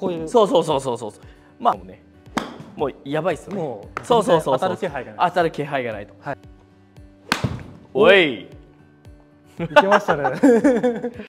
こういうそうそうそうそうそうまあもうねもうやばいっすよねもうそうそうそう当たる気配がない当たる気配がないと、はい、おいいけましたね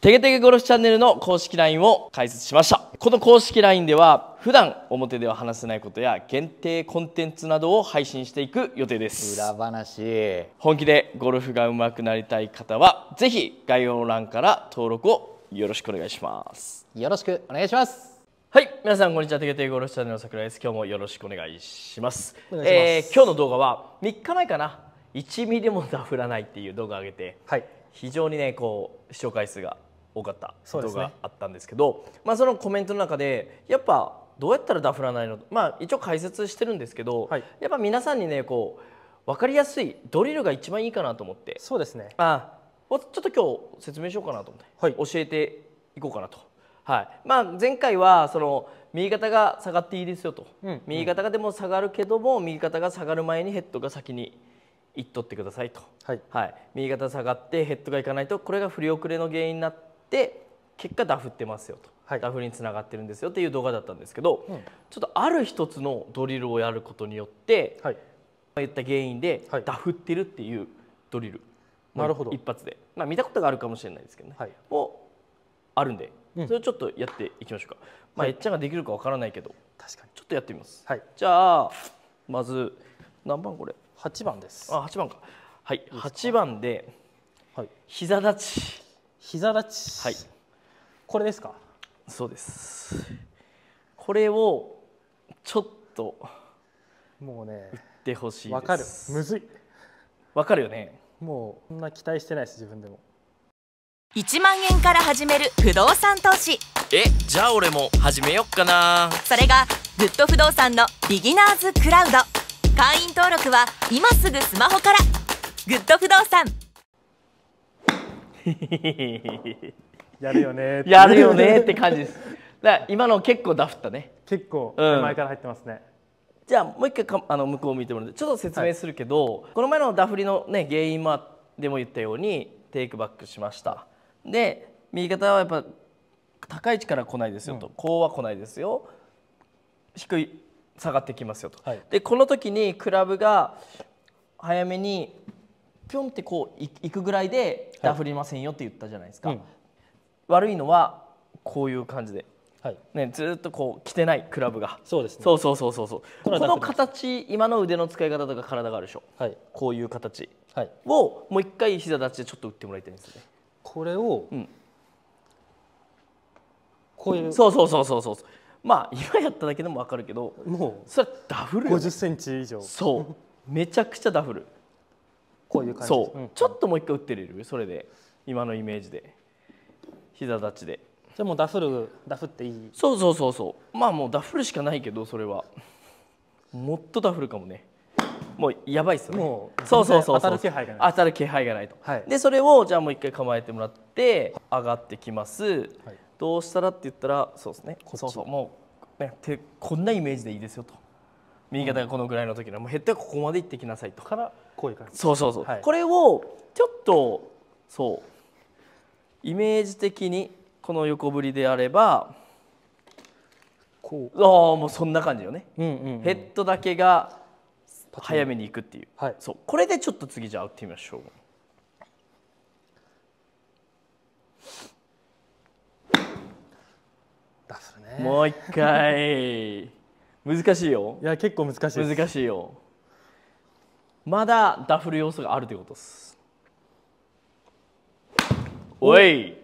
げてげゴ殺しチャンネルの公式 LINE を開設しましたこの公式 LINE では普段表では話せないことや限定コンテンツなどを配信していく予定です裏話本気でゴルフが上手くなりたい方は是非概要欄から登録をよろしくお願いしますよろしくお願いしますはい、皆さんこんにちは。テケテゴルフチャンネルの桜です。今日もよろしくお願いします。ますえー、今日の動画は3日前かな。1ミリもダフらないっていう動画を上げて、はい、非常にねこう視聴回数が多かった動画あったんですけど、ね、まあそのコメントの中でやっぱどうやったらダフらないの、まあ一応解説してるんですけど、はい、やっぱ皆さんにねこう分かりやすいドリルが一番いいかなと思って、そうですね。あ、ちょっと今日説明しようかなと思って、はい、教えていこうかなと。はいまあ、前回はその右肩が下がっていいですよと、うん、右肩がでも下がるけども右肩が下がる前にヘッドが先にいっとってくださいと、はい、はい、右肩下がってヘッドがいかないとこれが振り遅れの原因になって結果ダフってますよと、はい、ダフにつながってるんですよっていう動画だったんですけど、うん、ちょっとある一つのドリルをやることによって、はい、言った原因でダフってるっていうドリル、なるほど一発で、まあ、見たことがあるかもしれないですけどね、をあるんで、それをちょっとやっていきましょうか、まあ、えっちゃんができるかわからないけど確かにちょっとやってみます、はい、じゃあまず何番これ8番ですあ8番かはいい8番ではい、膝立ち膝立ちはいこれですかそうですこれをちょっともうね打ってほしいわかるむずいわかるよねもうそんな期待してないです自分でも1万円から始める不動産投資えじゃあ俺も始めよっかなそれがグッド不動産のビギナーズクラウド会員登録は今すぐスマホからグッド不動産 やるよねやるよねって感じですだ今の結構ダフったね結構前から入ってますね、うんじゃあもう一回かあの向こうを見てもらってちょっと説明するけど、はい、この前のダフリの、ね、原因もでも言ったようにテイクバックしました。で右肩はやっぱ高い位置から来ないですよと、うん、こうは来ないですよ低い下がってきますよと、はい、でこの時にクラブが早めにぴょんってこういくぐらいでダフりませんよって言ったじゃないですか、はいうん、悪いのはこういう感じで、はいね、ずっとこう来てないクラブがそうです、ね、そうそうそうそうそうこの形今の腕の使い方とか体があるでしょ、はい、こういう形をもう一回膝立ちでちょっと打ってもらいたいんですよね。これを、うん、こういうそうそうそうそうそうまあ今やっただけでも分かるけどもうそれはダフル、ね、5 0ンチ以上そうめちゃくちゃダフルこういう感じそう、うん、ちょっともう一回打ってれるそれで今のイメージで膝立ちでじゃあもうダフルダフっていいそうそうそうそうまあもうダフルしかないけどそれはもっとダフルかもねもうやばいっすよねそうそうそう当たる気配がない当たる気配がないと、はい、でそれをじゃあもう一回構えてもらって上がってきます、はい、どうしたらって言ったらそうですねそうそうもう、ね、手こんなイメージでいいですよと右肩がこのぐらいの時の、うん、もう減ってここまで行ってきなさいとからこういう感じそうそうそう、はい、これをちょっとそうイメージ的にこの横振りであればこうああもうそんな感じよね、うんうんうん、ヘッドだけが早めに行くっていう、はい、そうこれでちょっと次じゃあ打ってみましょうねもう一回難しいよいや結構難しい難しいよまだダフる要素があるということですおいい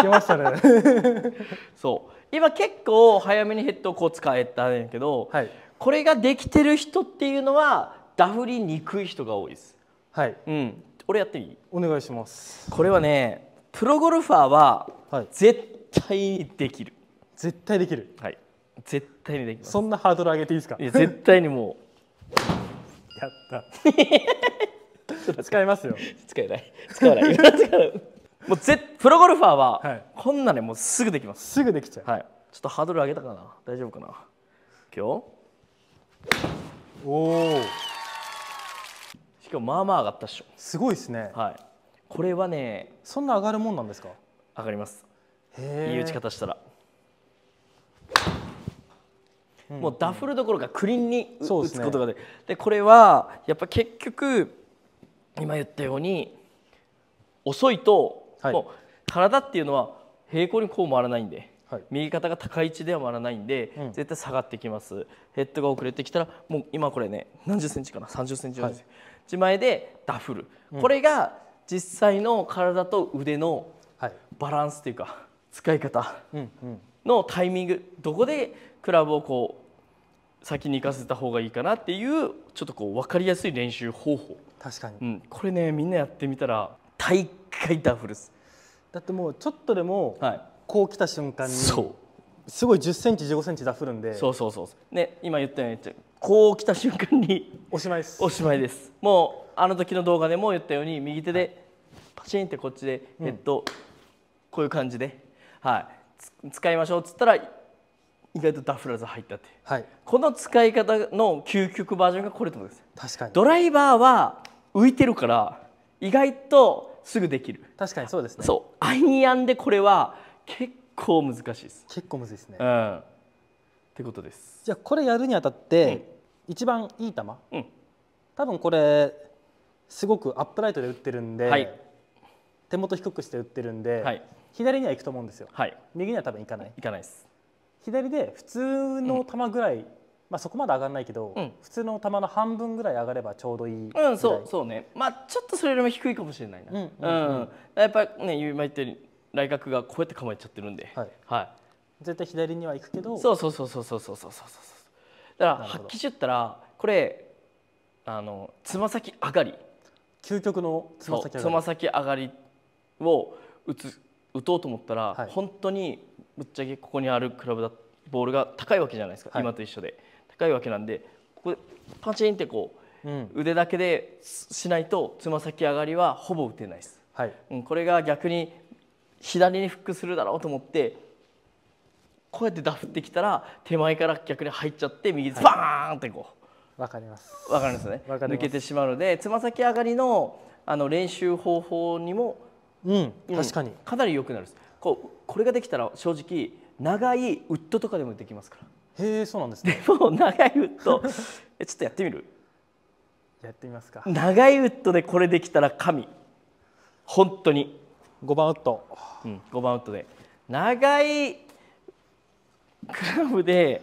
けましたね そう今結構早めにヘッドをこう使えたんやけど、はい、これができてる人っていうのはダフりにくい人が多いです。はい、うん、俺やっていいお願いしますこれはねプロゴルファーは絶対できる、絶対できるはい絶対にできますそんなハードル上げていいですかいや絶対にもうやった 使いますよ 使えない使わない使わないもうぜプロゴルファーは、はい、こんなねもうすぐできますすぐできちゃう、はい、ちょっとハードル上げたかな大丈夫かな今日おおしかもまあまあ上がったっしょすごいですねはいこれはねそんな上がるもんなんですか上がりますいい打ち方したら、うんうん、もうダフるどころかクリンに打つことがで,、でこれはやっぱ結局今言ったように遅いとはい、もう体っていうのは平行にこう回らないんで、はい、右肩が高い位置では回らないんで、うん、絶対下がってきますヘッドが遅れてきたらもう今これね何十センチかな30センチぐらい自前でダフル、うん、これが実際の体と腕のバランスというか、使い方のタイミング、どこでクラブをこう先に行かせた方がいいかなっていうちょっとこう分かりやすい練習方法確かに、うん、これねみんなやってみたら大会ダフルスだってもうちょっとでもこう来た瞬間に、はい、すごい1 0ンチ1 5ンチダフるんでそうそうそうね今言ったようにこう来た瞬間におしまいですおしまいですもうあの時の動画でも言ったように右手でパチンってこっちで、はい、えっと、うん、こういう感じで、はい、使いましょうっつったら意外とダフらず入ったって、はい、この使い方の究極バージョンがこれってことです確かにドライバーは浮いてるから意外とすぐできる確かにそうですねそうアイアンでこれは結構難しいです結構難しいですね、うん、ってことですじゃあこれやるにあたって、うん、一番いい球、うん、多分これすごくアップライトで打ってるんで、はい、手元低くして打ってるんで、はい、左には行くと思うんですよ、はい、右には多分行かない行かないです左で普通の球ぐらいまあ、そこまで上がらないけど、うん、普通の球の半分ぐらい上がればちょうどいいうんそうそうねまあちょっとそれよりも低いかもしれないな、うんうんうん、やっぱね今言ったよてる来角がこうやって構えちゃってるんで、はい、はい、絶対左には行くけどそうそうそうそうそうそうそうそうだから発揮しちゃったらこれあのつま先上がり究極のつま先上がりつま先上がりを打つ打とうと思ったら、はい、本当にぶっちゃけここにあるクラブだボールが高いわけじゃないですか、はい、今と一緒で。深いわけなんでここでパチンってこう、うん、腕だけでしないとつま先上がりはほぼ打てないです、はいうん、これが逆に左にフックするだろうと思ってこうやってダフってきたら手前から逆に入っちゃって右バーンってこうわ、はい、かりますわかりますね抜けてしまうのでつま先上がりのあの練習方法にもうん、確かに、うん、かなり良くなるこうこれができたら正直長いウッドとかでもできますからへえそうなんですねでも長いウッドちょっとやってみるやってみますか長いウッドでこれできたら神本当に5番ウッド、うん、5番ウッドで長いクラブで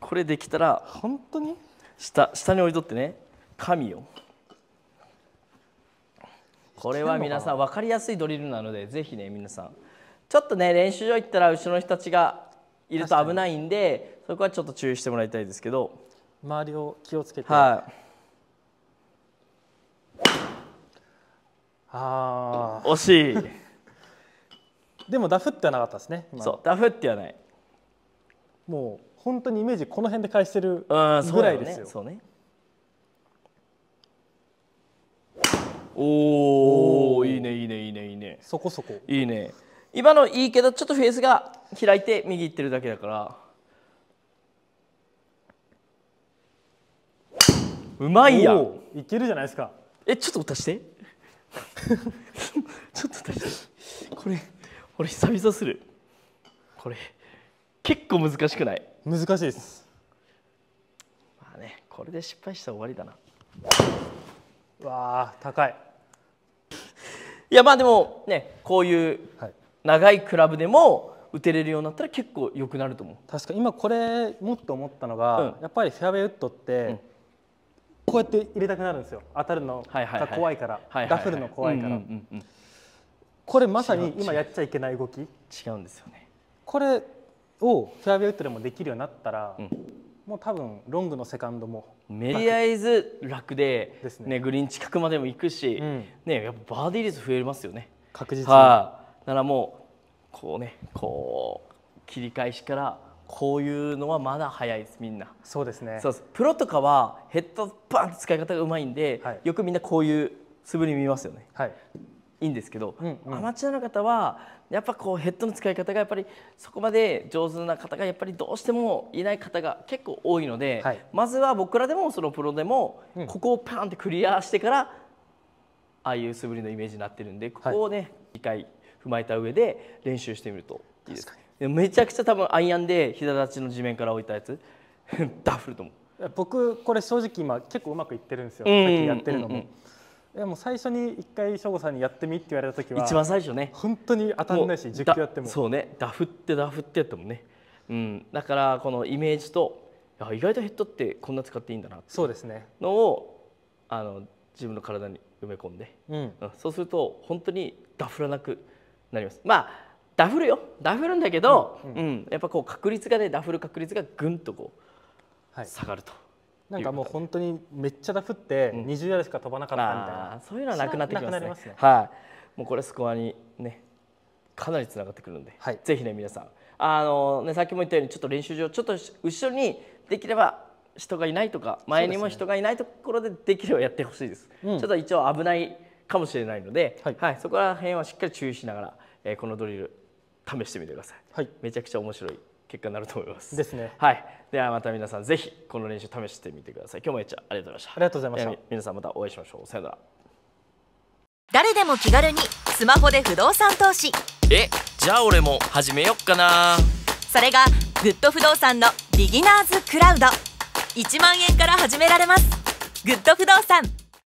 これできたら本当に下下に置いとってね神よこれは皆さん分かりやすいドリルなのでぜひね皆さんちょっとね練習場行ったら後ろの人たちがいると危ないんでそこはちょっと注意してもらいたいですけど周りを気をつけて、はい、あ惜しいでもダフってはなかったですねそうダフってはないもう本当にイメージこの辺で返してるぐらいですよ、うん、そうね、ね、おおいいねいいねいいねいいねそこそこいいね今のいいけどちょっとフェースが開いて右行ってるだけだからうまいやんいけるじゃないですかえちょっと足して ちょっと足してこれ俺久々するこれ結構難しくない難しいですまあねこれで失敗したら終わりだなわあ高いいやまあでもねこういう、はい長いクラブでも打てれるようになったら結構良くなると思う確か今これもっと思ったのが、うん、やっぱりフェアウェイウッドって、こうやって入れたくなるんですよ当たるのが怖いから、はいはい、ダフるの怖いから、これまさに今やっちゃいけない動き違うんですよねこれをフェアウェイウッドでもできるようになったら、うん、もう多分ロングのセカンドもメリアイズ楽でね、ね、グリーン近くまでも行くし、うん、ねやっぱバーディー率増えますよね確実に。はあならもうこうねこう切り返しからこういうのはまだ早いですみんなそうですねプロとかはヘッドバンって使い方がうまいんで、はい、よくみんなこういう素振り見ますよね、はい、いいんですけど、うんうん、アマチュアの方はやっぱこうヘッドの使い方がやっぱりそこまで上手な方がやっぱりどうしてもいない方が結構多いので、はい、まずは僕らでもそのプロでも、ここをパンってクリアしてからああいう素振りのイメージになってるんでここをね、はい、理解踏まえた上で練習してみるといいですめちゃくちゃ多分アイアンで膝立ちの地面から置いたやつ ダフると思う僕これ正直今結構うまくいってるんですよ、うんうん、さっきやってるのも。うんうんでも最初に一回省吾さんにやってみって言われた時は一番最初ね本当に当たらないし実況やってもそうねダフってダフってやってもね、うん、だからこのイメージと意外とヘッドってこんな使っていいんだなそうですねのをあの自分の体に埋め込んで、うん、そうすると本当にダフらなくなります。まあダフるよダフるんだけど、うん、うん、やっぱこう確率がねダフる確率がぐんとこう下がると、はい。なんかもう本当にめっちゃダフって20ヤードしか飛ばなかったみたいな、うん、そういうのはなくなってきますね。すねはい、もうこれスコアにねかなりつながってくるんで、はい、ぜひね皆さんあのねさっきも言ったようにちょっと練習場ちょっと後ろにできれば人がいないとか前にも人がいないところでできればやってほしいです、ちょっと一応危ないかもしれないので、はい、はい、そこら辺はしっかり注意しながら、えー、このドリル試してみてください、はい、めちゃくちゃ面白い結果になると思いますですねはいではまた皆さんぜひこの練習試してみてください今日もえっちゃありがとうございましたありがとうございました皆さんまたお会いしましょうさよなら誰でも気軽にスマホで不動産投資えじゃあ俺も始めよっかなそれがグッド不動産のビギナーズクラウド1万円から始められますグッド不動産